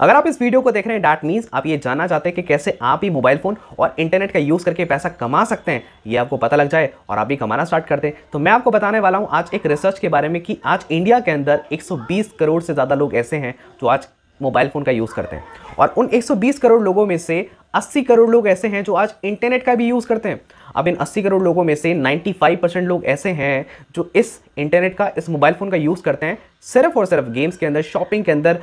अगर आप इस वीडियो को देख रहे हैं डैट मीन्स आप ये जानना चाहते हैं कि कैसे आप भी मोबाइल फ़ोन और इंटरनेट का यूज़ करके पैसा कमा सकते हैं ये आपको पता लग जाए और आप भी कमाना स्टार्ट करते हैं तो मैं आपको बताने वाला हूँ आज एक रिसर्च के बारे में कि आज इंडिया के अंदर 120 करोड़ से ज़्यादा लोग ऐसे हैं जो आज मोबाइल फ़ोन का यूज़ करते हैं और उन 120 करोड़ लोगों में से 80 करोड़ लोग ऐसे हैं जो आज इंटरनेट का भी यूज़ करते हैं अब इन 80 करोड़ लोगों में से 95 परसेंट लोग ऐसे हैं जो इस इंटरनेट का इस मोबाइल फ़ोन का यूज़ करते हैं सिर्फ और सिर्फ गेम्स के अंदर शॉपिंग के अंदर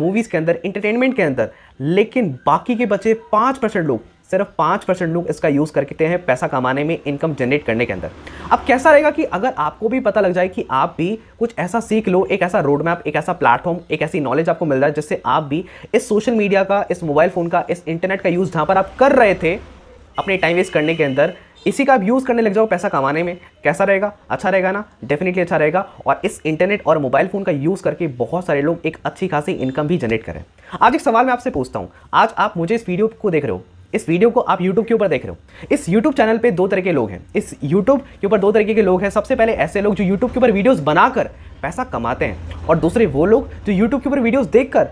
मूवीज़ के अंदर इंटरटेनमेंट के अंदर लेकिन बाकी के बचे पाँच परसेंट लोग सिर्फ पाँच परसेंट लोग इसका यूज़ करते हैं पैसा कमाने में इनकम जनरेट करने के अंदर अब कैसा रहेगा कि अगर आपको भी पता लग जाए कि आप भी कुछ ऐसा सीख लो एक ऐसा रोड मैप एक ऐसा प्लेटफॉर्म एक ऐसी नॉलेज आपको मिल रहा है जिससे आप भी इस सोशल मीडिया का इस मोबाइल फ़ोन का इस इंटरनेट का यूज़ जहाँ पर आप कर रहे थे अपने टाइम वेस्ट करने के अंदर इसी का आप यूज़ करने लग जाओ पैसा कमाने में कैसा रहेगा अच्छा रहेगा ना डेफिनेटली अच्छा रहेगा और इस इंटरनेट और मोबाइल फ़ोन का यूज़ करके बहुत सारे लोग एक अच्छी खासी इनकम भी जनरेट करें आज एक सवाल मैं आपसे पूछता हूँ आज आप मुझे इस वीडियो को देख रहे हो इस वीडियो को आप यूट्यूब के ऊपर देख रहे हो इस यूट्यूब चैनल पे दो तरह के लोग हैं इस यूट्यूब के ऊपर दो तरीके के लोग हैं सबसे पहले ऐसे लोग जो यूट्यूब के ऊपर वीडियोस बनाकर पैसा कमाते हैं और दूसरे वो लोग जो यूट्यूब के ऊपर वीडियोस देखकर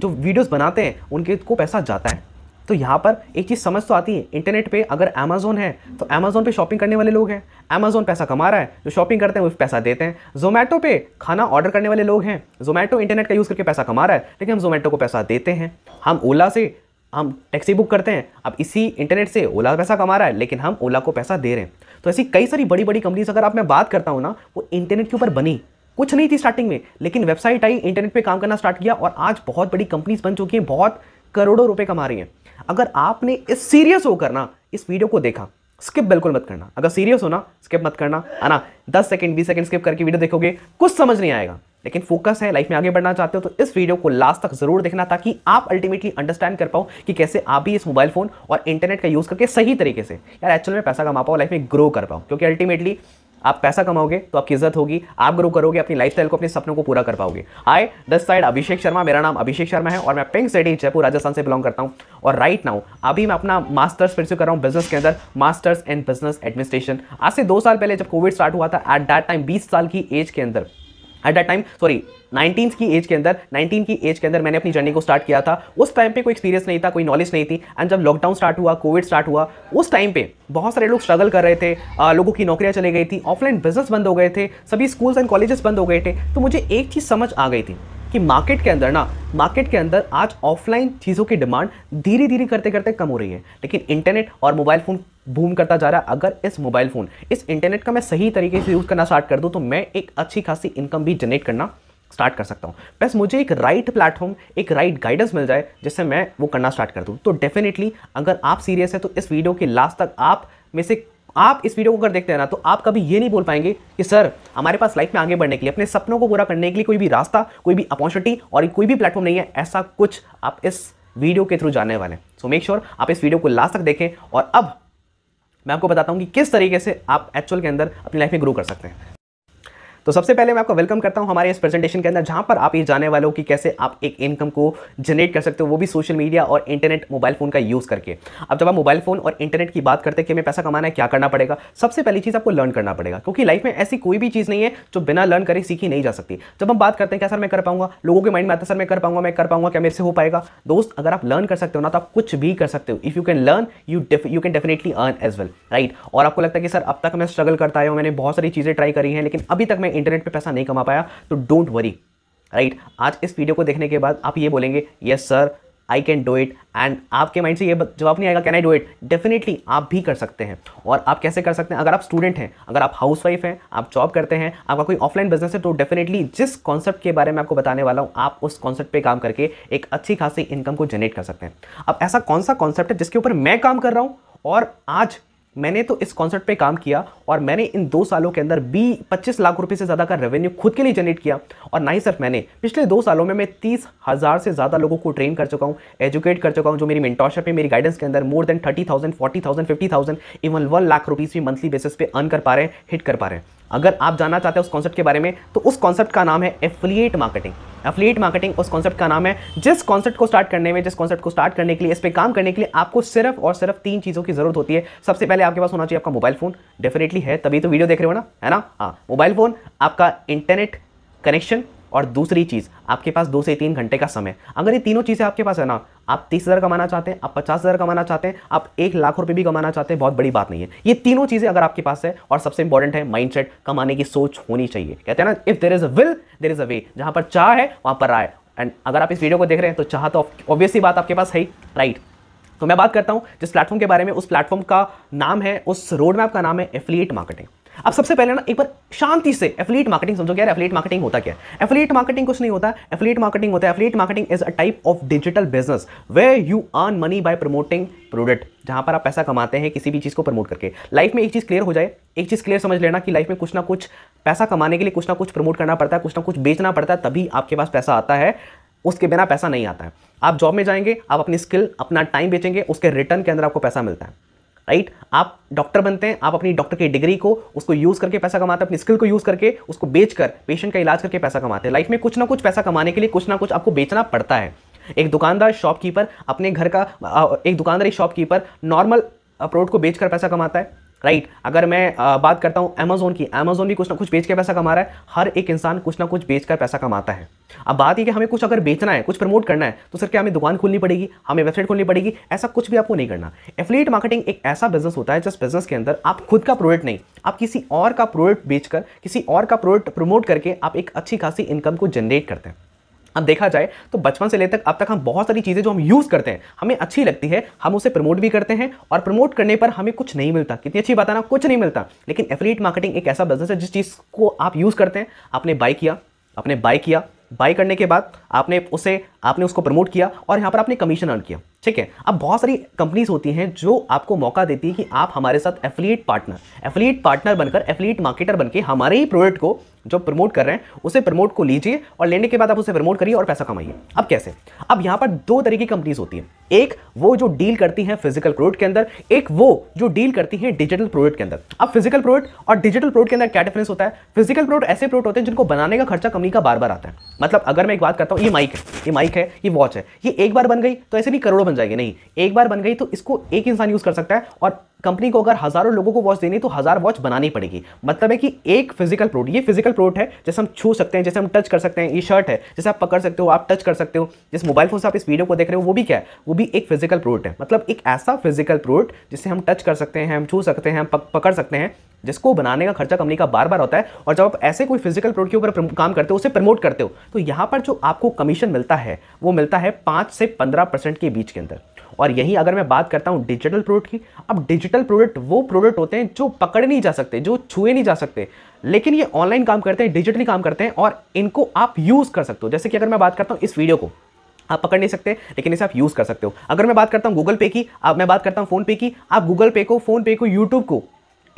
जो वीडियोस बनाते हैं उनके को पैसा जाता है तो यहाँ पर एक चीज़ समझ तो आती है इंटरनेट पर अगर अमेजोन है तो अमेजोन पर शॉपिंग करने वाले लोग हैं अमेजोन पैसा कमा रहा है जो शॉपिंग करते हैं वो पैसा देते हैं जोमेटो पे खाना ऑर्डर करने वाले लोग हैं जोमेटो इंटरनेट का यूज़ करके पैसा कमा रहा है लेकिन हम जोमेटो को पैसा देते हैं हम ओला से हम टैक्सी बुक करते हैं अब इसी इंटरनेट से ओला पैसा कमा रहा है लेकिन हम ओला को पैसा दे रहे हैं तो ऐसी कई सारी बड़ी बड़ी कंपनीज अगर आप मैं बात करता हूँ ना वो इंटरनेट के ऊपर बनी कुछ नहीं थी स्टार्टिंग में लेकिन वेबसाइट आई इंटरनेट पे काम करना स्टार्ट किया और आज बहुत बड़ी कंपनीज बन चुकी हैं बहुत करोड़ों रुपये कमा रही हैं अगर आपने इस सीरियस होकर ना इस वीडियो को देखा स्किप बिल्कुल मत करना अगर सीरियस हो ना स्किप मत करना है ना दस सेकेंड बीस सेकेंड स्किप करके वीडियो देखोगे कुछ समझ नहीं आएगा लेकिन फोकस है लाइफ में आगे बढ़ना चाहते हो तो इस वीडियो को लास्ट तक जरूर देखना ताकि आप अल्टीमेटली अंडरस्टैंड कर पाओ कि कैसे आप भी इस मोबाइल फोन और इंटरनेट का यूज़ करके सही तरीके से यार एक्चुअल में पैसा कमा पाओ लाइफ में ग्रो कर पाओ क्योंकि अल्टीमेटली आप पैसा कमाओगे तो आपकी इज्जत होगी आप ग्रो करोगे अपनी लाइफ को अपने सपनों को पूरा कर पाओगे आए दस साइड अभिषेक शर्मा मेरा नाम अभिषेक शर्मा है और मैं पिंक सिटी जयपुर राजस्थान से बिलोंग करता हूँ और राइट नाउ अभी मैं अपना मास्टर्स से कर रहा हूँ बिजनेस के अंदर मास्टर्स इन बिजनेस एडमिनिस्ट्रेशन आज से दो साल पहले जब कोविड स्टार्ट हुआ था एट दैट टाइम बीस साल की एज के अंदर at that time sorry nineteen की एज के अंदर नाइनटीन की एज के अंदर मैंने अपनी जर्नी को स्टार्ट किया था उस टाइम पे कोई एक्सपीरियंस नहीं था कोई नॉलेज नहीं थी एंड जब लॉकडाउन स्टार्ट हुआ कोविड स्टार्ट हुआ उस टाइम पे बहुत सारे लोग स्ट्रगल कर रहे थे आ, लोगों की नौकरियां चली गई थी ऑफलाइन बिजनेस बंद हो गए थे सभी स्कूल्स एंड कॉलेजेस बंद हो गए थे तो मुझे एक चीज़ समझ आ गई थी कि मार्केट के अंदर ना मार्केट के अंदर आज ऑफलाइन चीज़ों की डिमांड धीरे धीरे करते करते कम हो रही है लेकिन इंटरनेट और मोबाइल फ़ोन बूम करता जा रहा है अगर इस मोबाइल फ़ोन इस इंटरनेट का मैं सही तरीके से यूज़ करना स्टार्ट कर दूँ तो मैं एक अच्छी खासी इनकम भी जनरेट करना स्टार्ट कर सकता हूँ बस मुझे एक राइट right प्लेटफॉर्म एक राइट right गाइडेंस मिल जाए जिससे मैं वो करना स्टार्ट कर दूँ तो डेफिनेटली अगर आप सीरियस हैं तो इस वीडियो के लास्ट तक आप में से आप इस वीडियो को अगर देखते हैं ना तो आप कभी ये नहीं बोल पाएंगे कि सर हमारे पास लाइफ में आगे बढ़ने के लिए अपने सपनों को पूरा करने के लिए कोई भी रास्ता कोई भी अपॉर्चुनिटी और कोई भी प्लेटफॉर्म नहीं है ऐसा कुछ आप इस वीडियो के थ्रू जानने वाले हैं सो मेक श्योर आप इस वीडियो को लास्ट तक देखें और अब मैं आपको बताता हूँ कि किस तरीके से आप एक्चुअल के अंदर अपनी लाइफ में ग्रो कर सकते हैं तो सबसे पहले मैं आपको वेलकम करता हूं हमारे इस प्रेजेंटेशन के अंदर जहां पर आप ये जाने वाले हो कि कैसे आप एक इनकम को जनरेट कर सकते हो वो भी सोशल मीडिया और इंटरनेट मोबाइल फ़ोन का यूज़ करके अब जब आप मोबाइल फ़ोन और इंटरनेट की बात करते हैं कि हमें पैसा कमाना है क्या करना पड़ेगा सबसे पहली चीज़ आपको लर्न करना पड़ेगा क्योंकि लाइफ में ऐसी कोई भी चीज़ नहीं है जो बिना लर्न करे सीखी नहीं जा सकती जब हम बात करते हैं क्या सर मैं कर पाऊंगा लोगों के माइंड में आता सर मैं कर पाऊंगा मैं कर पाऊंगा क्या मेरे से हो पाएगा दोस्त अगर आप लर्न कर सकते हो ना तो आप कुछ भी कर सकते हो if you can learn you you can definitely earn as well right और आपको लगता है कि सर अब तक मैं स्ट्रगल करता आया हूँ मैंने बहुत सारी चीज़ें ट्राई करी हैं लेकिन अभी तक मैं मैं इंटरनेट पर पैसा नहीं कमा पाया तो डोंट वरी राइट आज इस वीडियो को देखने के बाद आप ये बोलेंगे yes sir I can do it and आपके माइंड से ये जवाब नहीं आएगा can I do it definitely आप भी कर सकते हैं और आप कैसे कर सकते हैं अगर आप स्टूडेंट हैं अगर आप हाउस वाइफ हैं आप जॉब करते हैं आपका कोई ऑफलाइन बिजनेस है तो डेफिनेटली जिस कॉन्सेप्ट के बारे में आपको बताने वाला हूँ आप उस कॉन्सेप्ट पर काम करके एक अच्छी खासी इनकम को जनरेट कर सकते हैं अब ऐसा कौन सा कॉन्सेप्ट है जिसके ऊपर मैं काम कर रहा हूँ और आज मैंने तो इस कॉन्सेप्ट पे काम किया और मैंने इन दो सालों के अंदर बी पच्चीस लाख रुपए से ज़्यादा का रेवेन्यू खुद के लिए जनरेट किया और ना ही सिर्फ मैंने पिछले दो सालों में मैं तीस हज़ार से ज़्यादा लोगों को ट्रेन कर चुका हूँ एजुकेट कर चुका हूँ जो मेरी मेंटोरशिप है मेरी गाइडेंस के अंदर more than thirty thousand forty thousand fifty thousand even one lakh rupees भी मंथली बेसिस पे अर्न कर पा रहे हैं हिट कर पा रहे हैं अगर आप जानना चाहते हैं उस कॉन्सेप्ट के बारे में तो उस कॉन्सेप्ट का नाम है एफिलिएट मार्केटिंग अफिलिएट मार्केटिंग उस कॉन्सेप्ट का नाम है जिस कॉन्सेप्ट को स्टार्ट करने में जिस कॉन्सेप्ट को स्टार्ट करने के लिए इस पर काम करने के लिए आपको सिर्फ और सिर्फ तीन चीज़ों की जरूरत होती है सबसे पहले आपके पास होना चाहिए आपका मोबाइल फोन डेफिनेटली है तभी तो वीडियो देख रहे हो ना है ना हाँ मोबाइल फोन आपका इंटरनेट कनेक्शन और दूसरी चीज़ आपके पास दो से तीन घंटे का समय अगर ये तीनों चीज़ें आपके पास है ना आप तीस हज़ार कमाना चाहते हैं आप पचास हज़ार कमाना चाहते हैं आप एक लाख रुपये भी कमाना चाहते हैं बहुत बड़ी बात नहीं है ये तीनों चीज़ें अगर आपके पास है और सबसे इंपॉर्टेंट है माइंड कमाने की सोच होनी चाहिए कहते हैं ना if there is a will there is a way जहाँ पर चाह है वहाँ पर राय एंड अगर आप इस वीडियो को देख रहे हैं तो चाह तो ऑब्वियसली बात आपके पास है ही राइट तो मैं बात करता हूँ जिस प्लेटफॉर्म के बारे में उस प्लेटफॉर्म का नाम है उस रोड मैप का नाम है एफिलिएट मार्केटिंग अब सबसे पहले ना एक बार शांति से एफिलेट मार्केटिंग समझो क्या एफिलेट मार्केटिंग होता क्या है एफिलेट मार्केटिंग कुछ नहीं होता एफिलेट मार्केटिंग होता है affiliate marketing is a type of digital business way you earn money by promoting product जहां पर आप पैसा कमाते हैं किसी भी चीज़ को प्रमोट करके लाइफ में एक चीज़ क्लियर हो जाए एक चीज़ क्लियर समझ लेना कि लाइफ में कुछ ना कुछ पैसा कमाने के लिए कुछ ना कुछ प्रमोट करना पड़ता है कुछ ना कुछ बेचना पड़ता है तभी आपके पास पैसा आता है उसके बिना पैसा नहीं आता है आप जॉब में जाएंगे आप अपनी स्किल अपना टाइम बेचेंगे उसके रिटर्न के अंदर आपको पैसा मिलता है राइट आप डॉक्टर बनते हैं आप अपनी डॉक्टर की डिग्री को उसको यूज़ करके पैसा कमाते हैं अपनी स्किल को यूज़ करके उसको बेच कर पेशेंट का इलाज करके पैसा कमाते हैं लाइफ में कुछ ना कुछ पैसा कमाने के लिए कुछ ना कुछ आपको बेचना पड़ता है एक दुकानदार शॉपकीपर अपने घर का एक दुकानदार एक शॉपकीपर नॉर्मल प्रोडक्ट को बेचकर पैसा कमाता है राइट right? अगर मैं आ, बात करता हूँ अमेजोन की अमेजोन भी कुछ ना कुछ बेच के पैसा कमा रहा है हर एक इंसान कुछ ना कुछ बेच कर पैसा कमाता है अब बात ये कि हमें कुछ अगर बेचना है कुछ प्रमोट करना है तो सर क्या हमें दुकान खोलनी पड़ेगी हमें वेबसाइट खोलनी पड़ेगी ऐसा कुछ भी आपको नहीं करना एफिलेट मार्केटिंग एक ऐसा बिजनेस होता है जिस बिजनेस के अंदर आप खुद का प्रोडक्ट नहीं आप किसी और का प्रोडक्ट बेचकर किसी और का प्रोडक्ट प्रमोट करके आप एक अच्छी खासी इनकम को जनरेट करते हैं अब देखा जाए तो बचपन से ले तक अब तक हम बहुत सारी चीज़ें जो हम यूज़ करते हैं हमें अच्छी लगती है हम उसे प्रमोट भी करते हैं और प्रमोट करने पर हमें कुछ नहीं मिलता कितनी अच्छी बात है ना कुछ नहीं मिलता लेकिन एफिलिएट मार्केटिंग एक ऐसा बिजनेस है जिस चीज़ को आप यूज़ करते हैं आपने बाई किया आपने बाई किया बाई करने के बाद आपने उसे आपने उसको प्रमोट किया और यहाँ पर आपने कमीशन अर्न किया ठीक है अब बहुत सारी कंपनीज होती हैं जो आपको मौका देती है कि आप हमारे साथ एफिलिएट पार्टनर एफिलिएट पार्टनर बनकर एफिलिएट मार्केटर बनकर हमारे ही प्रोडक्ट को जो प्रमोट कर रहे हैं उसे प्रमोट को लीजिए और लेने के बाद आप उसे प्रमोट करिए और पैसा कमाइए अब कैसे अब यहाँ पर दो तरह की कंपनीज होती हैं एक वो जो डील करती हैं फिजिकल प्रोडक्ट के अंदर एक वो जो डील करती हैं डिजिटल प्रोडक्ट के अंदर अब फिजिकल प्रोडक्ट और डिजिटल प्रोडक्ट के अंदर क्या डिफरेंस होता है फिजिकल प्रोडक्ट ऐसे प्रोडक्ट होते हैं जिनको बनाने का खर्चा कंपनी का बार बार आता है मतलब अगर मैं एक बात करता हूँ ये माइक है ये माइक है ये वॉच है ये एक बार बन गई तो ऐसे भी करोड़ों बन जाएगी नहीं एक बार बन गई तो इसको एक इंसान यूज़ कर सकता है और कंपनी को अगर हज़ारों लोगों को वॉच देनी है तो हज़ार वॉच बनानी पड़ेगी मतलब है कि एक फिजिकल प्रोडक्ट ये फिजिकल प्रोडक्ट है जैसे हम छू सकते हैं जैसे हम टच कर सकते हैं ये शर्ट है जैसे आप पकड़ सकते हो आप टच कर सकते हो जिस मोबाइल फ़ोन से आप इस वीडियो को देख रहे हो वो भी क्या है वो भी एक फिजिकल प्रोडक्ट है मतलब एक ऐसा फिजिकल प्रोडक्ट जिसे हम टच कर सकते हैं हम छू सकते हैं हम पकड़ सकते हैं जिसको बनाने का खर्चा कंपनी का बार बार होता है और जब आप ऐसे कोई फिजिकल प्रोडक्ट के ऊपर काम करते हो उसे प्रमोट करते हो तो यहाँ पर जो आपको कमीशन मिलता है वो मिलता है पाँच से पंद्रह परसेंट के बीच के अंदर और यहीं अगर मैं बात करता हूँ डिजिटल प्रोडक्ट की अब डिजिटल डिजिटल प्रोडक्ट वो प्रोडक्ट होते हैं जो पकड़ नहीं जा सकते जो छुए नहीं जा सकते लेकिन ये ऑनलाइन काम करते हैं डिजिटली काम करते हैं और इनको आप यूज़ कर सकते हो जैसे कि अगर मैं बात करता हूँ इस वीडियो को आप पकड़ नहीं सकते लेकिन इसे आप यूज़ कर सकते हो अगर मैं बात करता हूँ गूगल पे की आप मैं बात करता हूँ फ़ोन पे की आप गूगल पे को फ़ोन पे को यूट्यूब को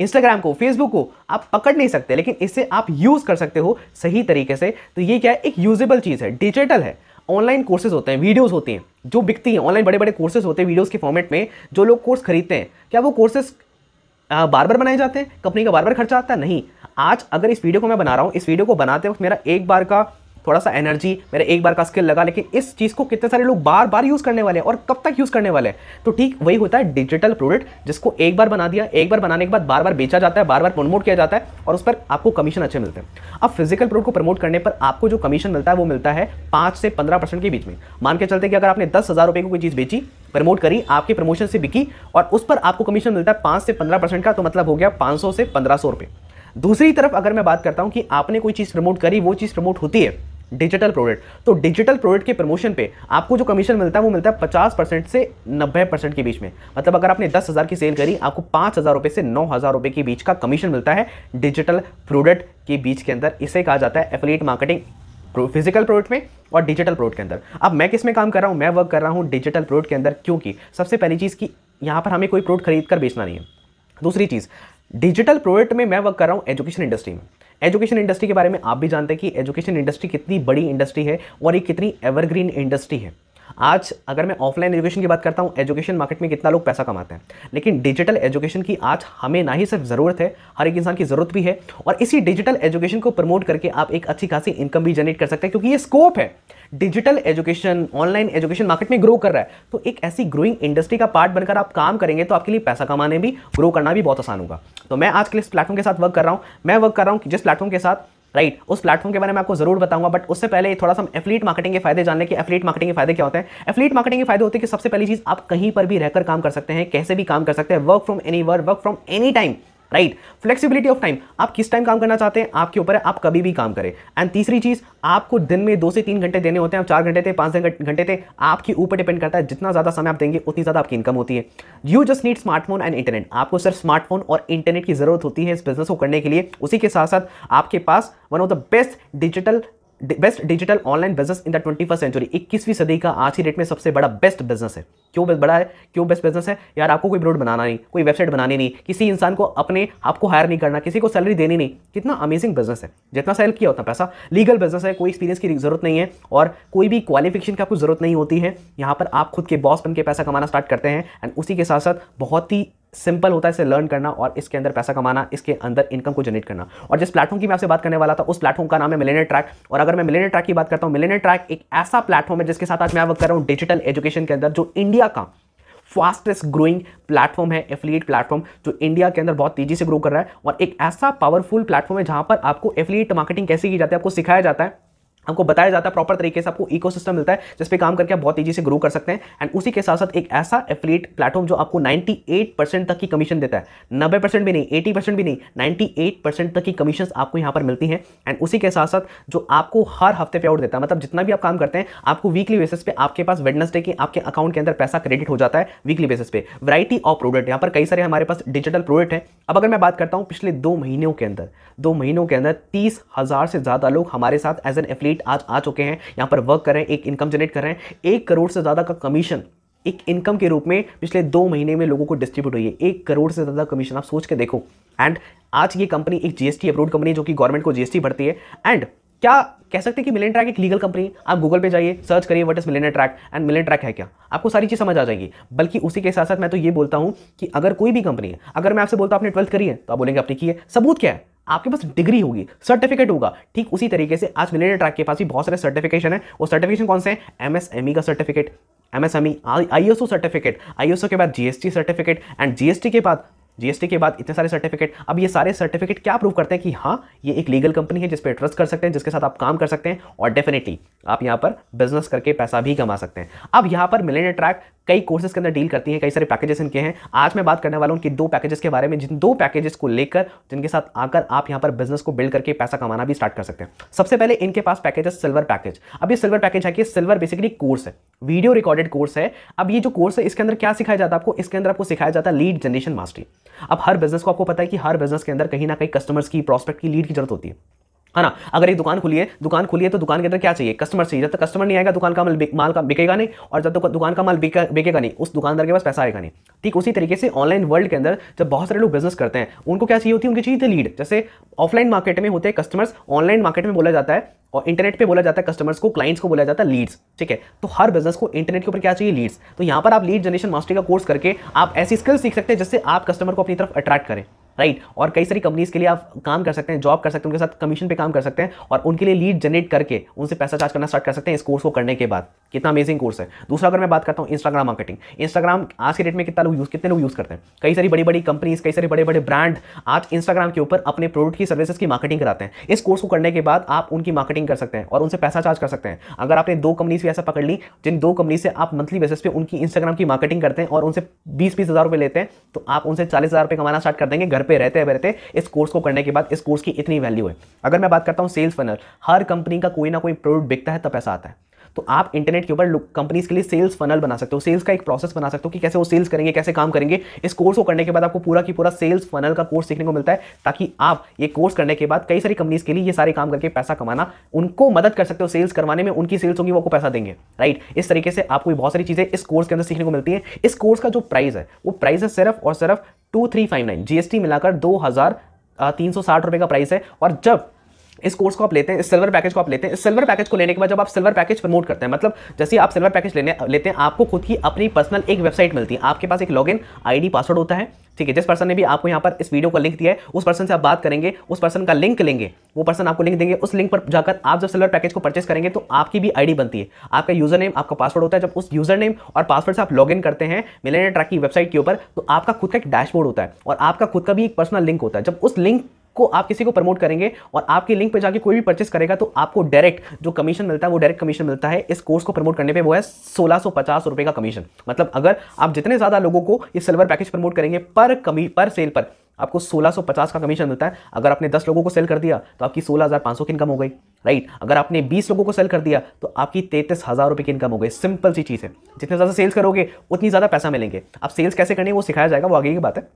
इंस्टाग्राम को फेसबुक को आप पकड़ नहीं सकते लेकिन इसे आप यूज़ कर सकते हो सही तरीके से तो ये क्या है एक यूजेबल चीज़ है डिजिटल है ऑनलाइन कोर्सेज होते हैं वीडियोस होती हैं जो बिकती हैं ऑनलाइन बड़े बड़े कोर्सेज होते हैं वीडियोस के फॉर्मेट में जो लोग कोर्स खरीदते हैं क्या वो कोर्सेज बार बार बनाए जाते हैं कंपनी का बार बार खर्चा आता है नहीं आज अगर इस वीडियो को मैं बना रहा हूँ इस वीडियो को बनाते वक्त मेरा एक बार का थोड़ा सा एनर्जी मेरा एक बार का स्किल लगा लेकिन इस चीज़ को कितने सारे लोग बार बार यूज़ करने वाले हैं और कब तक यूज़ करने वाले हैं तो ठीक वही होता है डिजिटल प्रोडक्ट जिसको एक बार बना दिया एक बार बनाने के बाद बार बार बेचा जाता है बार बार प्रमोट किया जाता है और उस पर आपको कमीशन अच्छे मिलते हैं अब फिजिकल प्रोडक्ट को प्रमोट करने पर आपको जो कमीशन मिलता है वो मिलता है पाँच से पंद्रह परसेंट के बीच में मान के चलते कि अगर आपने दस हज़ार रुपये की कोई चीज़ बेची प्रमोट करी आपके प्रमोशन से बिकी और उस पर आपको कमीशन मिलता है पाँच से पंद्रह परसेंट का तो मतलब हो गया पाँच सौ से पंद्रह सौ रुपये दूसरी तरफ अगर मैं बात करता हूँ कि आपने कोई चीज़ प्रमोट करी वो चीज़ प्रमोट होती है डिजिटल प्रोडक्ट तो डिजिटल प्रोडक्ट के प्रमोशन पे आपको जो कमीशन मिलता है वो मिलता है पचास परसेंट से नब्बे परसेंट के बीच में मतलब अगर आपने दस हज़ार की सेल करी आपको पाँच हज़ार रुपये से नौ हज़ार रुपये के बीच का कमीशन मिलता है डिजिटल प्रोडक्ट के बीच के अंदर इसे कहा जाता है एफिलेट मार्केटिंग फिजिकल प्रोडक्ट में और डिजिटल प्रोडक्ट के अंदर अब मैं किस में काम कर रहा हूँ मैं वर्क कर रहा हूँ डिजिटल प्रोडक्ट के अंदर क्योंकि सबसे पहली चीज़ की यहाँ पर हमें कोई प्रोडक्ट खरीद कर बेचना नहीं है दूसरी चीज़ डिजिटल प्रोडक्ट में मैं वर्क कर रहा हूँ एजुकेशन इंडस्ट्री में एजुकेशन इंडस्ट्री के बारे में आप भी जानते हैं कि एजुकेशन इंडस्ट्री कितनी बड़ी इंडस्ट्री है और ये कितनी एवरग्रीन इंडस्ट्री है आज अगर मैं ऑफलाइन एजुकेशन की बात करता हूँ एजुकेशन मार्केट में कितना लोग पैसा कमाते हैं लेकिन डिजिटल एजुकेशन की आज हमें ना ही सिर्फ ज़रूरत है हर एक इंसान की ज़रूरत भी है और इसी डिजिटल एजुकेशन को प्रमोट करके आप एक अच्छी खासी इनकम भी जनरेट कर सकते हैं क्योंकि ये स्कोप है digital education online education market में ग्रो कर रहा है तो एक ऐसी ग्रोइंग इंडस्ट्री का पार्ट बनकर आप काम करेंगे तो आपके लिए पैसा कमाने भी ग्रो करना भी बहुत आसान होगा तो मैं आज के लिए इस प्लेटफॉर्म के साथ वर्क कर रहा हूँ मैं वर्क कर रहा हूँ जिस प्लेटफॉर्म के साथ राइट उस प्लेटफॉर्म के बारे में आपको जरूर बताऊंगा बट उससे पहले थोड़ा सा एफलीट मार्केटिंग के फायदे जानने के एफलीट मार्केटिंग के फायदे क्या होते हैं एफलीट मार्केटिंग के फायदे होते हैं कि सबसे पहली चीज़ आप कहीं पर भी रहकर काम कर सकते हैं कैसे भी काम कर सकते हैं work from any work from any time right flexibility of time आप किस टाइम काम करना चाहते हैं आपके ऊपर है आप कभी भी काम करें एंड तीसरी चीज़ आपको दिन में दो से तीन घंटे देने होते हैं चार घंटे थे पांच घंटे थे आपके ऊपर डिपेंड करता है जितना ज़्यादा समय आप देंगे उतनी ज़्यादा आपकी इनकम होती है you just need smartphone and internet आपको सिर्फ स्मार्टफोन और इंटरनेट की ज़रूरत होती है इस बिजनेस को करने के लिए उसी के साथ साथ आपके पास one of the best digital best digital online business in the twenty first century इक्कीसवीं सदी का आज की डेट में सबसे बड़ा बेस्ट बिजनेस है क्यों बड़ा है क्यों बेस्ट बिजनेस है यार आपको कोई ब्रोड बनाना नहीं कोई वेबसाइट बनानी नहीं किसी इंसान को अपने आपको हायर नहीं करना किसी को सैलरी देनी नहीं कितना अमेजिंग बिजनेस है जितना सेल किया उतना पैसा लीगल बिजनेस है कोई एक्सपीरियंस की जरूरत नहीं है और कोई भी क्वालिफिकेशन की आपको जरूरत नहीं होती है यहाँ पर आप खुद के बॉस बन के पैसा कमाना स्टार्ट करते हैं एंड उसी के साथ साथ बहुत ही सिंपल होता है इसे लर्न करना और इसके अंदर पैसा कमाना इसके अंदर इनकम को जनरेट करना और जिस प्लेटफॉर्म की मैं आपसे बात करने वाला था उस प्लेटफॉर्म का नाम है मिलेनियर ट्रैक और अगर मैं मिलेनियर ट्रैक की बात करता हूँ मिलेनियर ट्रैक एक ऐसा प्लेटफॉर्म है जिसके साथ आज मैं वर्क कर रहा हूँ डिजिटल एजुकेशन के अंदर जो इंडिया का फास्टेस्ट ग्रोइंग प्लेटफॉर्म है एफिलिएट प्लेटफॉर्म जो इंडिया के अंदर बहुत तेजी से ग्रो कर रहा है और एक ऐसा पावरफुल प्लेटफॉर्म है जहां पर आपको एफिलिएट मार्केटिंग कैसे की जाती है आपको सिखाया जाता है आपको बताया जाता है प्रॉपर तरीके से आपको इकोसिस्टम मिलता है जिस पे काम करके आप बहुत तेजी से ग्रो कर सकते हैं एंड उसी के साथ साथ एक ऐसा एफिलेट प्लेटफॉर्म जो आपको 98 परसेंट तक की कमीशन देता है 90 परसेंट भी नहीं 80 परसेंट भी नहीं 98 परसेंट तक की कमीशन आपको यहाँ पर मिलती हैं एंड उसी के साथ साथ जो आपको हर हफ्ते पे आउट देता है मतलब जितना भी आप काम करते हैं आपको वीकली बेसिस पे आपके पास वेडनेसडे के आपके अकाउंट के अंदर पैसा क्रेडिट हो जाता है वीकली बेसिस पे वराइटी ऑफ प्रोडक्ट यहाँ पर कई सारे हमारे पास डिजिटल प्रोडक्ट है अब अगर मैं बात करता हूँ पिछले दो महीनों के अंदर दो महीनों के अंदर तीस से ज़्यादा लोग हमारे साथ एज एन एफिलेट एट आज आ चुके हैं यहाँ पर वर्क कर रहे हैं एक इनकम जनरेट कर रहे हैं एक करोड़ से ज़्यादा का कमीशन एक इनकम के रूप में पिछले दो महीने में लोगों को डिस्ट्रीब्यूट हुई है एक करोड़ से ज़्यादा कमीशन आप सोच के देखो एंड आज ये कंपनी एक जीएसटी अप्रूव कंपनी जो कि गवर्नमेंट को जीएसटी भरती है एंड क्या कह सकते हैं कि मिलेन ट्रैक एक लीगल कंपनी है आप गूगल पे जाइए सर्च करिए what is million track and million track है क्या आपको सारी चीज़ समझ आ जाएगी बल्कि उसी के साथ साथ मैं तो ये बोलता हूँ कि अगर कोई भी कंपनी है अगर मैं आपसे बोलता हूँ आपने ट्वेल्थ करी है तो आप बोलेंगे आपने की है सबूत क्या है आपके पास डिग्री होगी सर्टिफिकेट होगा ठीक उसी तरीके से आज मिलेनियर ट्रैक के पास भी बहुत सारे सर्टिफिकेशन है वो सर्टिफिकेशन कौन से हैं एमएसएमई e का certificate MSME ISO certificate ISO के बाद जीएसटी सर्टिफिकेट एंड जीएसटी के बाद जीएसटी के बाद इतने सारे सर्टिफिकेट अब ये सारे सर्टिफिकेट क्या प्रूव करते हैं कि हाँ ये एक लीगल कंपनी है जिस पर ट्रस्ट कर सकते हैं जिसके साथ आप काम कर सकते हैं और डेफिनेटली आप यहाँ पर बिजनेस करके पैसा भी कमा सकते हैं अब यहाँ पर मिलेनियर ट्रैक कई कोर्सेज के अंदर डील करती हैं कई सारे पैकेजेस इनके हैं आज मैं बात करने वाला हूँ कि दो पैकेजेस के बारे में जिन दो पैकेजेस को लेकर जिनके साथ आकर आप यहाँ पर बिजनेस को बिल्ड करके पैसा कमाना भी स्टार्ट कर सकते हैं सबसे पहले इनके पास पैकेज है सिल्वर पैकेज अब ये सिल्वर पैकेज है कि सिल्वर बेसिकली कोर्स है वीडियो रिकॉर्डेड कोर्स है अब ये जो कोर्स है इसके अंदर क्या सिखाया जाता है आपको इसके अंदर आपको सिखाया जाता है लीड जनरेशन मास्टरी अब हर बिजनेस को आपको पता है कि हर बिजनेस के अंदर कहीं ना कहीं कस्टमर्स की प्रॉस्पेक्ट की लीड की जरूरत होती है है ना अगर एक दुकान खुली है दुकान खुली है तो दुकान के अंदर क्या चाहिए कस्टमर चाहिए जब तक कस्टमर नहीं आएगा दुकान का माल माल का बिकेगा नहीं और जब तक दुकान का माल बिकेगा नहीं उस दुकानदार के पास पैसा आएगा नहीं ठीक उसी तरीके से ऑनलाइन वर्ल्ड के अंदर जब बहुत सारे लोग बिजनेस करते हैं उनको क्या चाहिए होती है उनकी चाहिए लीड जैसे ऑफलाइन मार्केट में होते हैं कस्टमर्स ऑनलाइन मार्केट में बोला जाता है और इंटरनेट पे बोला जाता है कस्टमर्स को क्लाइंट्स को बोला जाता है लीड्स ठीक है तो हर बिजनेस को इंटरनेट के ऊपर क्या चाहिए लीड्स तो यहाँ पर आप लीड जनरेशन मास्टरी का कोर्स करके आप ऐसी स्किल्स सीख सकते हैं जिससे आप कस्टमर को अपनी तरफ अट्रैक्ट करें राइट right? और कई सारी कंपनीज़ के लिए आप काम कर सकते हैं जॉब कर सकते हैं उनके साथ कमीशन पे काम कर सकते हैं और उनके लिए लीड जनरेट करके उनसे पैसा चार्ज करना स्टार्ट कर सकते हैं इस कोर्स को करने के बाद कितना अमेजिंग कोर्स है दूसरा अगर मैं बात करता हूँ इंस्टाग्राम मार्केटिंग इंस्टाग्राम आज के डेट में कितना लोग यूज़ कितने लोग यूज़ करते हैं कई सारी बड़ी बड़ी कंपनीज कई सारे बड़े बड़े ब्रांड आज इंस्टाग्राम के ऊपर अपने प्रोडक्ट की सर्विसेज की मार्केटिंग कराते हैं इस कोर्स को करने के बाद आप उनकी मार्केटिंग कर सकते हैं और उनसे पैसा चार्ज कर सकते हैं अगर आपने दो कंपनीज भी ऐसा पकड़ ली जिन दो कंपनी से आप मंथली बेसिस पे उनकी इंस्टाग्राम की मार्केटिंग करते हैं और उनसे बीस बीस हज़ार रुपये लेते हैं तो आप उनसे चालीस हज़ार रुपये कमाना स्टार्ट कर देंगे घर घर पे रहते रहते इस कोर्स को करने के बाद इस कोर्स की इतनी वैल्यू है अगर मैं बात करता हूँ सेल्स फनल हर कंपनी का कोई ना कोई प्रोडक्ट बिकता है तो पैसा आता है तो आप इंटरनेट के ऊपर कंपनीज के लिए सेल्स फनल बना सकते हो सेल्स का एक प्रोसेस बना सकते हो कि कैसे वो सेल्स करेंगे कैसे काम करेंगे इस कोर्स को करने के बाद आपको पूरा की पूरा सेल्स फनल का कोर्स सीखने को मिलता है ताकि आप ये कोर्स करने के बाद कई सारी कंपनीज के लिए ये सारे काम करके पैसा कमाना उनको मदद कर सकते हो सेल्स करवाने में उनकी सेल्स होंगी वो आपको पैसा देंगे राइट इस तरीके से आपको बहुत सारी चीज़ें इस कोर्स के अंदर सीखने को मिलती है इस कोर्स का जो प्राइस है वो प्राइस है सिर्फ और सिर्फ two three five nine GST मिलाकर दो हज़ार तीन सौ साठ रुपये का प्राइस है और जब इस कोर्स को आप लेते हैं इस सिल्वर पैकेज को आप लेते हैं इस सिल्वर पैकेज को लेने के बाद जब आप सिल्वर पैकेज प्रमोट करते हैं मतलब जैसे आप सिल्वर पैकेज लेने लेते हैं आपको खुद की अपनी पर्सनल एक वेबसाइट मिलती है आपके पास एक लॉगिन आईडी पासवर्ड होता है ठीक है जिस पर्सन ने भी आपको यहाँ पर इस वीडियो का लिंक दिया है उस पर्सन से आप बात करेंगे उस पर्सन का लिंक लेंगे वो पर्सन आपको लिंक देंगे उस लिंक पर जाकर आप जब सिल्वर पैकेज को परचेस करेंगे तो आपकी भी आईडी बनती है आपका यूजर नेम आपका पासवर्ड होता है जब उस यूजर नेम और पासवर्ड से आप लॉग करते हैं मिलेनियर ट्रैक की वेबसाइट के ऊपर तो आपका खुद का एक डैशबोर्ड होता है और आपका खुद का भी एक पर्सनल लिंक होता है जब उस लिंक को आप किसी को प्रमोट करेंगे और आपके लिंक पर जाकर कोई भी परचेस करेगा तो आपको डायरेक्ट जो कमीशन मिलता है वो डायरेक्ट कमीशन मिलता है इस कोर्स को प्रमोट करने पर वो है सोलह सौ पचास का कमीशन मतलब अगर आप जितने ज़्यादा लोगों को ये सिल्वर पैकेज प्रमोट करेंगे पर कमी पर सेल पर आपको 1650 का कमीशन मिलता है अगर आपने 10 लोगों को सेल कर दिया तो आपकी 16500 की इनकम हो गई राइट अगर आपने 20 लोगों को सेल कर दिया तो आपकी तैंतीस हज़ार रुपये की इनकम हो गई सिंपल सी चीज़ है जितने ज़्यादा सेल्स करोगे उतनी ज़्यादा पैसा मिलेंगे आप सेल्स कैसे करनी है वो सिखाया जाएगा वो आगे की बात है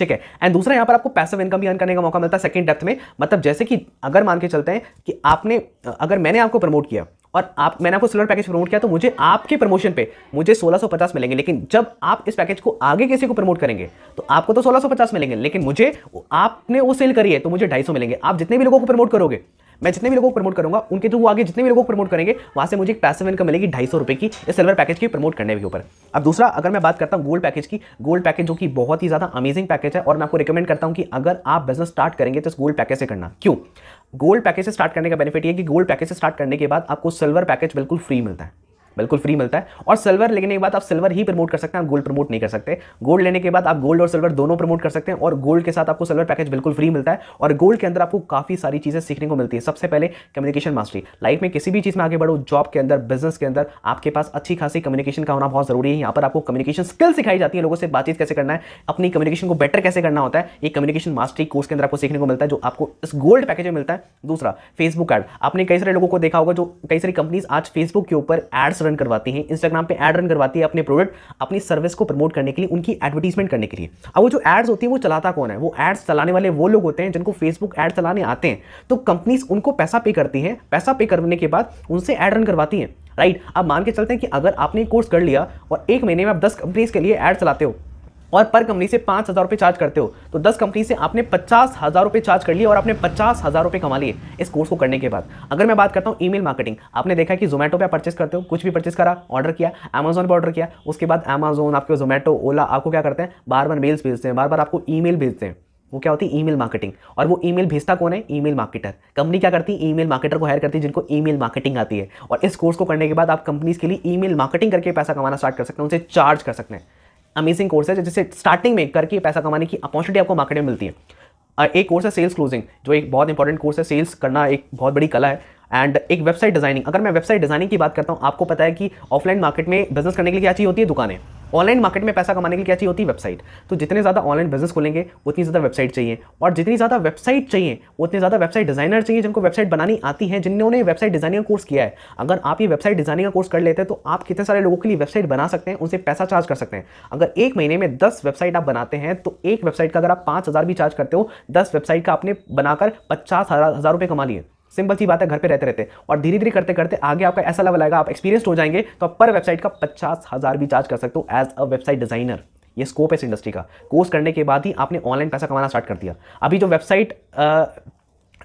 ठीक है एंड दूसरा यहाँ पर आपको पैसिव इनकम भी अर्न करने का मौका मिलता है सेकंड डेप्थ में मतलब जैसे कि अगर मान के चलते हैं कि आपने अगर मैंने आपको प्रमोट किया और आप मैंने आपको सिल्वर पैकेज प्रमोट किया तो मुझे आपके प्रमोशन पे मुझे 1650 मिलेंगे लेकिन जब आप इस पैकेज को आगे किसी को प्रमोट करेंगे तो आपको तो 1650 मिलेंगे लेकिन मुझे आपने वो सेल करी है तो मुझे 250 मिलेंगे आप जितने भी लोगों को प्रमोट करोगे मैं जितने भी लोगों को प्रमोट करूँगा उनके थ्रू आगे जितने भी लोगों को प्रमोट करेंगे वहां से मुझे एक पैसिव इनकम मिलेगी ढाई सौ रुपये की इस सिल्वर पैकेज की प्रमोट करने के ऊपर अब दूसरा अगर मैं बात करता हूँ गोल्ड पैकेज की गोल्ड पैकेज जो कि बहुत ही ज़्यादा अमेजिंग पैकेज है और मैं आपको रिकमेंड करता हूँ कि अगर आप बिजनेस स्टार्ट करेंगे तो इस गोल्ड पैकेज से करना क्यों गोल्ड पैकेज से स्टार्ट करने का बेनिफिट ये कि गोल्ड पैकेज से स्टार्ट करने के बाद आपको सिल्वर पैकेज बिल्कुल फ्री मिलता है बिल्कुल फ्री मिलता है और सिल्वर लेने के बाद आप सिल्वर ही प्रमोट कर सकते हैं आप गोल्ड प्रमोट नहीं कर सकते गोल्ड लेने के बाद आप गोल्ड और सिल्वर दोनों प्रमोट कर सकते हैं और गोल्ड के साथ आपको सिल्वर पैकेज बिल्कुल फ्री मिलता है और गोल्ड के अंदर आपको काफ़ी सारी चीज़ें सीखने को मिलती है सबसे पहले कम्युनिकेशन मास्टरी लाइफ में किसी भी चीज़ में आगे बढ़ो जॉब के अंदर बिजनेस के अंदर आपके पास अच्छी खासी कम्युनिकेशन का होना बहुत जरूरी है यहाँ पर आपको कम्युनिकेशन स्किल सिखाई जाती है लोगों से बातचीत कैसे करना है अपनी कम्युनिकेशन को बेटर कैसे करना होता है ये कम्युनिकेशन मास्टरी कोर्स के अंदर आपको सीखने को मिलता है जो आपको इस गोल्ड पैकेज में मिलता है दूसरा फेसबुक एड आपने कई सारे लोगों को देखा होगा जो कई सारी कंपनीज आज फेसबुक के ऊपर एड्स रन करवाती हैं इंस्टाग्राम पे ऐड रन करवाती है अपने प्रोडक्ट अपनी सर्विस को प्रमोट करने के लिए उनकी एडवर्टीजमेंट करने के लिए अब वो जो एड्स होती है वो चलाता कौन है वो एड्स चलाने वाले वो लोग होते हैं जिनको फेसबुक एड चलाने आते हैं तो कंपनीज उनको पैसा पे करती हैं पैसा पे करने के बाद उनसे एड रन करवाती हैं राइट अब मान के चलते हैं कि अगर आपने कोर्स कर लिया और एक महीने में आप दस कंपनीज के लिए एड चलाते हो और पर कंपनी से पाँच हज़ार रुपये चार्ज करते हो तो दस कंपनी से आपने पचास हज़ार रुपये चार्ज कर लिए और आपने पचास हज़ार रुपये कमा लिए इस कोर्स को करने के बाद अगर मैं बात करता हूँ ईमेल मार्केटिंग आपने देखा कि जोमेटो पे आप परचेस करते हो कुछ भी परचेस करा ऑर्डर किया अमेजोन पर ऑर्डर किया उसके बाद अमेजोन आपके जोमेटो ओला आपको क्या करते हैं बार बार मेल्स भेजते हैं बार बार आपको ई भेजते हैं वो क्या होती है ईमेल मार्केटिंग और वो ईमेल भेजता कौन है ईमेल मार्केटर कंपनी क्या करती है ईमेल मार्केटर को हायर करती है जिनको ईमेल मार्केटिंग आती है और इस कोर्स को करने के बाद आप कंपनीज के लिए ईमेल मार्केटिंग करके पैसा कमाना स्टार्ट कर सकते हैं उनसे चार्ज कर सकते हैं अमेजिंग कोर्स है जिससे स्टार्टिंग में करके पैसा कमाने की अपॉर्चुनिटी आपको मार्केट में मिलती है एक कोर्स है सेल्स क्लोजिंग जो एक बहुत इंपॉर्टेंट कोर्स है सेल्स करना एक बहुत बड़ी कला है एंड एक वेबसाइट डिजाइनिंग अगर मैं वेबसाइट डिजाइनिंग की बात करता हूँ आपको पता है कि ऑफलाइन मार्केट में बिजनेस करने के लिए क्या चीज़ होती है दुकानें ऑनलाइन मार्केट में पैसा कमाने के लिए क्या चाहिए होती है वेबसाइट तो जितने ज़्यादा ऑनलाइन बिजनेस खोलेंगे उतनी ज़्यादा वेबसाइट चाहिए और जितनी ज़्यादा वेबसाइट चाहिए उतने ज़्यादा वेबसाइट डिजाइनर चाहिए जिनको वेबसाइट बनानी आती है जिन्होंने वेबसाइट डिजाइनिंग का कोर्स किया है अगर आप ये वेबसाइट डिजाइनिंग का कोर्स कर लेते हैं तो आप कितने सारे लोगों के लिए वेबसाइट बना सकते हैं उनसे पैसा चार्ज कर सकते हैं अगर एक महीने में दस वेबसाइट आप बनाते हैं तो एक वेबसाइट का अगर आप पाँच भी चार्ज करते हो दस वेबसाइट का आपने बनाकर पचास हज़ार रुपये कमा लिए सिंपल सी बात है घर पे रहते रहते और धीरे धीरे करते करते आगे आपका ऐसा लेवल आएगा आप एक्सपीरियंस हो जाएंगे तो आप पर वेबसाइट का पचास हज़ार भी चार्ज कर सकते हो एज अ वेबसाइट डिज़ाइनर ये स्कोप है इस इंडस्ट्री का कोर्स करने के बाद ही आपने ऑनलाइन पैसा कमाना स्टार्ट कर दिया अभी जो वेबसाइट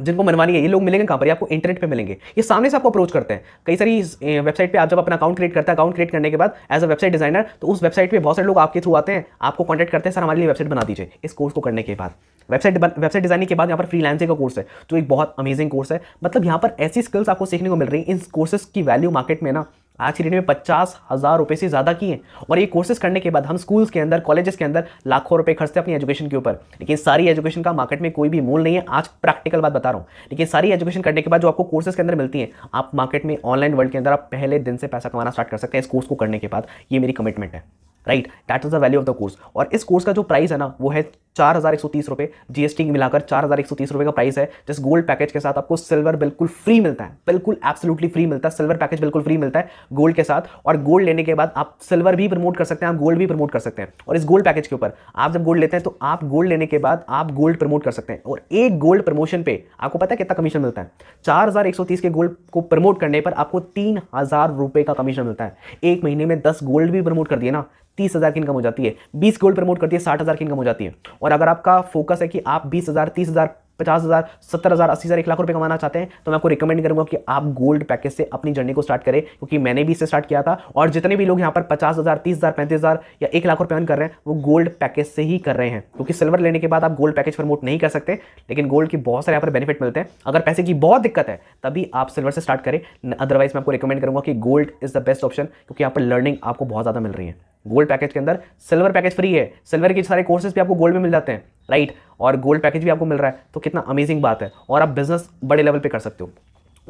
जिनको मनवानी है ये लोग मिलेंगे कहाँ पर आपको इंटरनेट पे मिलेंगे ये सामने से आपको अप्रोच करते हैं कई सारी वेबसाइट पे आप जब अपना अकाउंट क्रिएट करते हैं अकाउंट क्रिएट करने के बाद एज अ वेबसाइट डिजाइनर तो उस वेबसाइट पे बहुत सारे लोग आपके थ्रू आते हैं आपको कॉन्टैक्ट करते हैं सर हमारे लिए वेबसाइट बना दीजिए इस कोर्स को करने के बाद वेबसाइट वेबसाइट डिजाइनिंग के बाद यहाँ पर फ्रीलांसिंग का कोर्स है जो एक बहुत अमेजिंग कोर्स है मतलब यहाँ पर ऐसी स्किल्स आपको सीखने को मिल रही है इन कोर्सेज की वैल्यू मार्केट में ना आज की डेट में पचास हज़ार रुपये से ज़्यादा किए और ये कोर्सेज करने के बाद हम स्कूल्स के अंदर कॉलेजेस के अंदर लाखों रुपए खर्चते हैं अपनी एजुकेशन के ऊपर लेकिन सारी एजुकेशन का मार्केट में कोई भी मूल नहीं है आज प्रैक्टिकल बात बता रहा हूँ लेकिन सारी एजुकेशन करने के बाद जो आपको कोर्सेज के अंदर मिलती है आप मार्केट में ऑनलाइन वर्ल्ड के अंदर आप पहले दिन से पैसा कमाना स्टार्ट कर सकते हैं इस कोर्स को करने के बाद ये मेरी कमिटमेंट है right that is the value of the course और इस कोर्स का जो प्राइस है ना वो है चार हज़ार एक सौ तीस रुपये जी एस टी मिलाकर चार हज़ार एक सौ तीस रुपये का प्राइस है जिस गोल्ड पैकेज के साथ आपको सिल्वर बिल्कुल फ्री मिलता है बिल्कुल एब्सोल्युटली फ्री मिलता है सिल्वर पैकेज बिल्कुल फ्री मिलता है गोल्ड के साथ और गोल्ड लेने के बाद आप सिल्वर भी प्रमोट कर सकते हैं आप गोल्ड भी प्रमोट कर सकते हैं और इस गोल्ड पैकेज के ऊपर आप जब गोल्ड लेते हैं तो आप गोल्ड लेने के बाद आप गोल्ड प्रमोट कर सकते हैं और एक गोल्ड प्रमोशन पे आपको पता है कितना कमीशन मिलता है चार हज़ार एक सौ तीस के गोल्ड को प्रमोट करने पर आपको तीन हज़ार रुपये का कमीशन मिलता है एक महीने में दस गोल्ड भी प्रमोट कर दिए ना तीस हज़ार की इनकम हो जाती है बीस गोल्ड प्रमोट करती है साठ हज़ार की इनकम हो जाती है और अगर आपका फोकस है कि आप बीस हज़ार तीस हज़ार पचास हज़ार सत्तर हज़ार अस्सी हज़ार एक लाख रुपए कमाना चाहते हैं तो मैं आपको रिकमेंड करूंगा कि आप गोल्ड पैकेज से अपनी जर्नी को स्टार्ट करें क्योंकि मैंने भी इसे स्टार्ट किया था और जितने भी लोग यहाँ पर पचास हज़ार तीस हज़ार पैंतीस हज़ार या एक लाख रुपये अर्न कर रहे हैं वो गोल्ड पैकेज से ही कर रहे हैं क्योंकि सिल्वर लेने के बाद आप गोल्ड पैकेज प्रमोट नहीं कर सकते लेकिन गोल्ड के बहुत सारे यहाँ पर बेनिफिट मिलते हैं अगर पैसे की बहुत दिक्कत है तभी आप सिल्वर से स्टार्ट करें अदरवाइज मैं आपको रिकमेंड करूँगा कि gold is the best option क्योंकि यहाँ पर लर्निंग आपको बहुत ज़्यादा मिल रही है गोल्ड पैकेज के अंदर सिल्वर पैकेज फ्री है सिल्वर के सारे कोर्सेज भी आपको गोल्ड में मिल जाते हैं राइट और गोल्ड पैकेज भी आपको मिल रहा है तो कितना अमेजिंग बात है और आप बिज़नेस बड़े लेवल पर कर सकते हो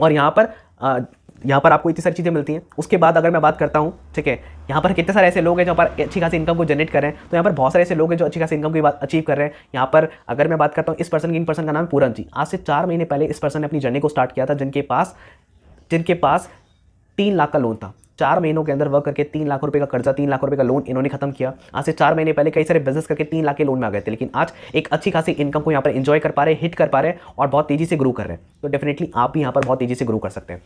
और यहाँ पर यहाँ पर आपको इतनी सारी चीज़ें मिलती हैं उसके बाद अगर मैं बात करता हूँ ठीक है यहाँ पर कितने सारे ऐसे लोग हैं जहाँ पर अच्छी खासी इनकम को जनरेट कर रहे हैं तो यहाँ पर बहुत सारे ऐसे लोग हैं जो अच्छी खासी इनकम की बात अचीव कर रहे हैं यहाँ पर अगर मैं बात करता हूँ इस पर्सन की इन पर्सन का नाम पूरन जी आज से चार महीने पहले इस पर्सन ने अपनी जर्नी को स्टार्ट किया था जिनके पास जिनके पास तीन लाख का लोन था चार महीनों के अंदर वर्क करके तीन लाख रुपए का कर्जा तीन लाख रुपए का लोन इन्होंने खत्म किया आज से चार महीने पहले कई सारे बिजनेस करके तीन लाख के लोन में आ गए थे लेकिन आज एक अच्छी खासी इनकम को यहाँ पर इन्जॉय कर पा रहे हिट कर पा रहे और बहुत तेजी से ग्रो कर रहे हैं तो डेफिनेटली आप भी यहाँ पर बहुत तेजी से ग्रो कर सकते हैं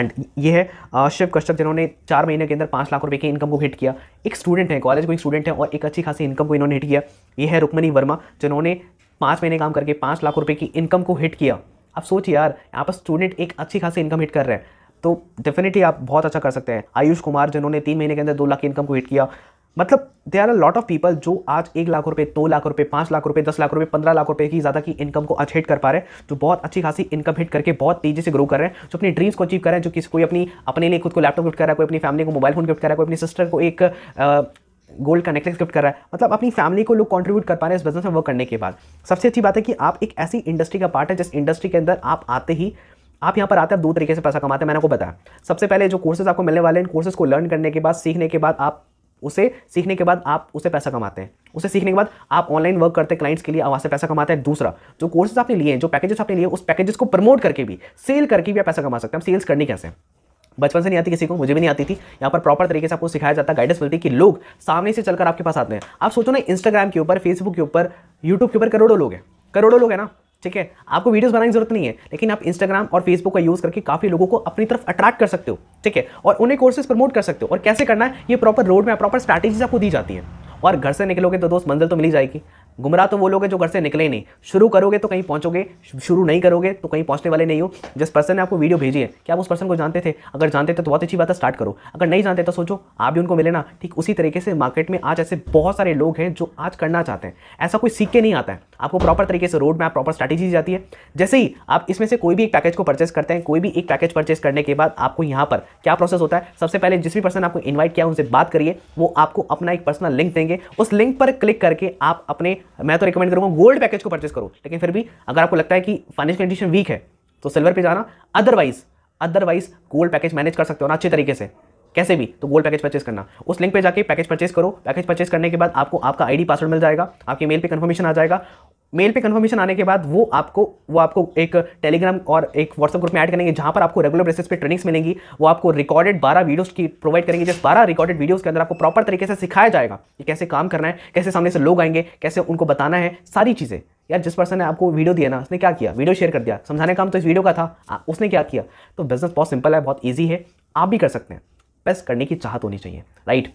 एंड ये है शिव कश्यप जिन्होंने चार महीने के अंदर पाँच लाख रुपये की इनकम को हिट किया एक स्टूडेंट है कॉलेज एक स्टूडेंट है और एक अच्छी खासी इनकम को इन्होंने हिट किया ये है रुक्मणी वर्मा जिन्होंने पाँच महीने काम करके पाँच लाख रुपये की इनकम को हिट किया आप सोचिए यार यहाँ पर स्टूडेंट एक अच्छी खासी इनकम हिट कर रहे हैं तो डेफिनेटली आप बहुत अच्छा कर सकते हैं आयुष कुमार जिन्होंने तीन महीने के अंदर दो लाख की इनकम को हिट किया मतलब they are a lot of people जो आज एक लाख रुपए दो लाख रुपए पाँच लाख रुपए दस लाख रुपए पंद्रह लाख रुपए की ज़्यादा की इनकम को आज हिट कर पा रहे हैं जो बहुत अच्छी खासी इनकम हिट करके बहुत तेजी से ग्रो कर रहे हैं जो अपनी ड्रीम्स को अचीव कर रहे हैं जो किसी कोई अपनी अपने लिए खुद को लैपटॉप गिफ्ट कर रहा है कोई अपनी फैमिली को मोबाइल फोन गिफ्ट कर रहा है कोई अपनी सिस्टर को एक आ, गोल्ड का नेकलेस गिफ्ट कर रहा है मतलब अपनी फैमिली को लोग कंट्रीब्यूट कर पा रहे हैं इस बिजनेस में वर्क करने के बाद सबसे अच्छी बात है कि आप एक ऐसी इंडस्ट्री का पार्ट है जिस इंडस्ट्री के अंदर आप आते ही आप यहाँ पर आते हैं आप दो तरीके से पैसा कमाते हैं मैंने आपको बताया सबसे पहले जो कोर्सेज आपको मिलने वाले हैं इन कोर्सेज को लर्न करने के बाद सीखने के बाद आप उसे सीखने के बाद आप उसे पैसा कमाते हैं उसे सीखने के बाद आप ऑनलाइन वर्क करते हैं क्लाइंट्स के लिए वहाँ से पैसा कमाते हैं दूसरा जो कोर्सेज आपने लिए हैं जो पैकेजेस आपने लिए उस पैकेजेस को प्रमोट करके भी सेल करके भी आप पैसा कमा सकते हैं सेल्स करनी कैसे बचपन से नहीं आती किसी को मुझे भी नहीं आती थी यहाँ पर प्रॉपर तरीके से आपको सिखाया जाता है गाइडेंस मिलती है कि लोग सामने से चलकर आपके पास आते हैं आप सोचो ना इंस्टाग्राम के ऊपर फेसबुक के ऊपर यूट्यूब के ऊपर करोड़ों लोग हैं करोड़ों लोग हैं ना ठीक है आपको वीडियोस बनाने की जरूरत नहीं है लेकिन आप इंस्टाग्राम और फेसबुक का यूज़ करके काफ़ी लोगों को अपनी तरफ अट्रैक्ट कर सकते हो ठीक है और उन्हें कोर्सेज प्रमोट कर सकते हो और कैसे करना है ये प्रॉपर रोड में प्रॉपर स्ट्रैटेजीज आपको दी जाती है और घर से निकलोगे तो दोस्त मंजिल तो मिली जाएगी गुमराह तो वो लोग हैं जो घर से निकले नहीं शुरू करोगे तो कहीं पहुंचोगे शुरू नहीं करोगे तो कहीं पहुंचने वाले नहीं हो जिस पर्सन ने आपको वीडियो भेजी है क्या आप उस पर्सन को जानते थे अगर जानते थे तो बहुत अच्छी बात है स्टार्ट करो अगर नहीं जानते तो सोचो आप भी उनको मिले ना ठीक उसी तरीके से मार्केट में आज ऐसे बहुत सारे लोग हैं जो आज करना चाहते हैं ऐसा कोई सीख के नहीं आता है आपको प्रॉपर तरीके से रोड मैप प्रॉपर स्ट्रैटेजी जाती है जैसे ही आप इसमें से कोई भी एक पैकेज को परचेस करते हैं कोई भी एक पैकेज परचेस करने के बाद आपको यहाँ पर क्या प्रोसेस होता है सबसे पहले जिस भी पर्सन आपको इन्वाइट किया उनसे बात करिए वो आपको अपना एक पर्सनल लिंक देंगे उस लिंक पर क्लिक करके आप अपने मैं तो रिकमेंड करूँगा गोल्ड पैकेज को परचेस करो लेकिन फिर भी अगर आपको लगता है कि फाइनेंशियल कंडीशन वीक है तो सिल्वर पे जाना otherwise otherwise gold package manage कर सकते हो ना अच्छे तरीके से कैसे भी तो गोल्ड पैकेज परचेस करना उस लिंक पे जाके पैकेज परचेस करो पैकेज परचेस करने के बाद आपको आपका आईडी पासवर्ड मिल जाएगा आपके मेल पे कंफर्मेशन आ जाएगा मेल पे कंफर्मेशन आने के बाद वो आपको वो आपको एक टेलीग्राम और एक व्हाट्सअप ग्रुप में ऐड करेंगे जहाँ पर आपको रेगुलर बेसिस पे ट्रेनिंग्स मिलेंगी वो आपको रिकॉर्डेड बारह वीडियोस की प्रोवाइड करेंगे जिस बारह रिकॉर्डेड वीडियोस के अंदर आपको प्रॉपर तरीके से सिखाया जाएगा कि कैसे काम करना है कैसे सामने से लोग आएंगे कैसे उनको बताना है सारी चीज़ें यार जिस पर्सन ने आपको वीडियो दिया ना उसने क्या किया वीडियो शेयर कर दिया समझाने काम तो इस वीडियो का था उसने क्या किया तो बिजनेस बहुत सिंपल है बहुत ईजी है आप भी कर सकते हैं बस करने की चाहत होनी चाहिए राइट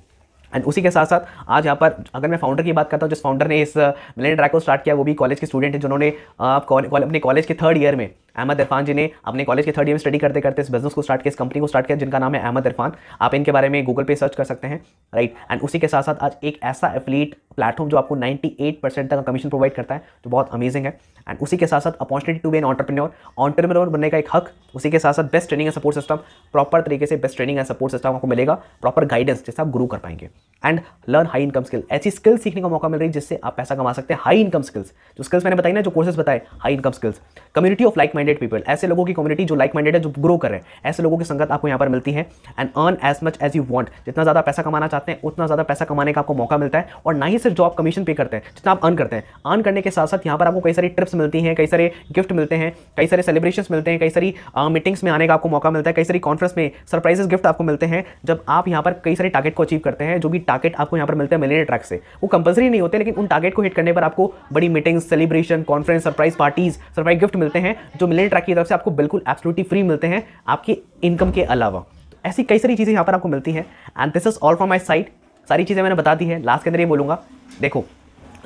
एंड उसी के साथ साथ आज यहाँ पर अगर मैं फाउंडर की बात करता हूँ जिस फाउंडर ने इस मिलेन ट्रैक को स्टार्ट किया वो भी कॉलेज के स्टूडेंट हैं जिन्होंने uh, अपने कॉलेज के थर्ड ईयर में अहमद इरफान जी ने अपने कॉलेज के थर्ड ईयर में स्टडी करते करते इस बिजनेस को स्टार्ट किया इस कंपनी को स्टार्ट किया जिनका नाम है अहमद इरफान आप इनके बारे में गूगल पे सर्च कर सकते हैं राइट एंड उसी के साथ साथ आज एक ऐसा एफिलीट प्लेटफॉर्म जो आपको 98 परसेंट तक का कमीशन प्रोवाइड करता है जो बहुत अमेजिंग है एंड उसी के साथ साथ opportunity to be an entrepreneur entrepreneur बनने का एक हक उसी के साथ साथ best training and support system proper तरीके से best training and support system आपको मिलेगा प्रॉपर गाइडेंस जिससे आप ग्रो कर पाएंगे and learn high income skill ऐसी स्किल सीखने का मौका मिल रही है जिससे आप पैसा कमा सकते हैं हाई इनकम स्किल्स जो स्किल्स मैंने बताई ना जो कोर्सेस बताए high income skills community of like minded people ऐसे लोगों की कम्युनिटी जो लाइक माइंडेड है जो ग्रो कर रहे हैं ऐसे लोगों की संगत आपको यहाँ पर मिलती है and earn as much as you want जितना ज़्यादा पैसा कमाना चाहते हैं उतना ज़्यादा पैसा कमाने का आपको मौका मिलता है और ना ही सिर्फ जॉब कमीशन पे करते हैं जितना आप अर्न करते हैं अर्न करने के साथ साथ यहाँ पर आपको कई सारी ट्रिप्स मिलती हैं कई सारे गिफ्ट मिलते हैं कई सारे सेलिब्रेशन मिलते हैं कई सारी मीटिंग्स में आने का आपको मौका मिलता है कई सारी कॉन्फ्रेंस में सरप्राइजेस गिफ्ट आपको मिलते हैं जब आप यहाँ पर कई सारे टारगेट को अचीव करते हैं जो भी टारगेट आपको यहाँ पर मिलते हैं मिलने ट्रैक से वो कंपलसरी नहीं होते लेकिन उन टारगेट को हिट करने पर आपको बड़ी meetings celebration conference surprise parties surprise gift मिलते हैं जो मिलेट ट्रैक की तरफ से आपको बिल्कुल एब्सोल्युटली फ्री मिलते हैं आपकी इनकम के अलावा तो ऐसी कई सारी चीज़ें यहाँ पर आपको मिलती हैं and this is all from my side सारी चीज़ें मैंने बता दी है लास्ट के अंदर ये बोलूँगा देखो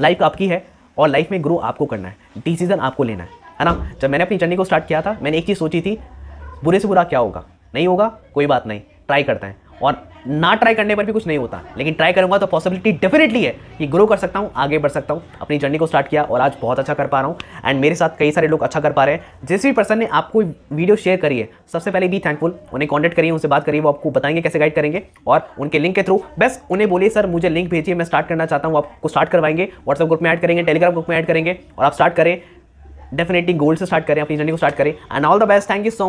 लाइफ आपकी है और लाइफ में ग्रो आपको करना है डिसीजन आपको लेना है है ना जब मैंने अपनी जर्नी को स्टार्ट किया था मैंने एक चीज़ सोची थी बुरे से बुरा क्या होगा नहीं होगा कोई बात नहीं ट्राई करते हैं और ना ट्राई करने पर भी कुछ नहीं होता लेकिन ट्राई करूंगा तो पॉसिबिलिटी डेफिनेटली है कि ग्रो कर सकता हूँ आगे बढ़ सकता हूँ अपनी जर्नी को स्टार्ट किया और आज बहुत अच्छा कर पा रहा हूँ एंड मेरे साथ कई सारे लोग अच्छा कर पा रहे हैं जिस भी पर्सन ने आपको वीडियो शेयर करी है सबसे पहले भी थैंकफुल उन्हें कॉन्टेक्ट करिए उनसे बात करिए वो आपको बताएंगे कैसे गाइड करेंगे और उनके लिंक के थ्रू बस उन्हें बोलिए सर मुझे लिंक भेजिए मैं स्टार्ट करना चाहता हूँ आपको स्टार्ट करवाएंगे व्हाट्सअप ग्रुप में ऐड करेंगे टेलीग्राम ग्रुप में ऐड करेंगे और आप स्टार्ट करें डेफिनेटली गोल्ड से स्टार्ट करें अपनी जर्नी को स्टार्ट करें and all the best thank you so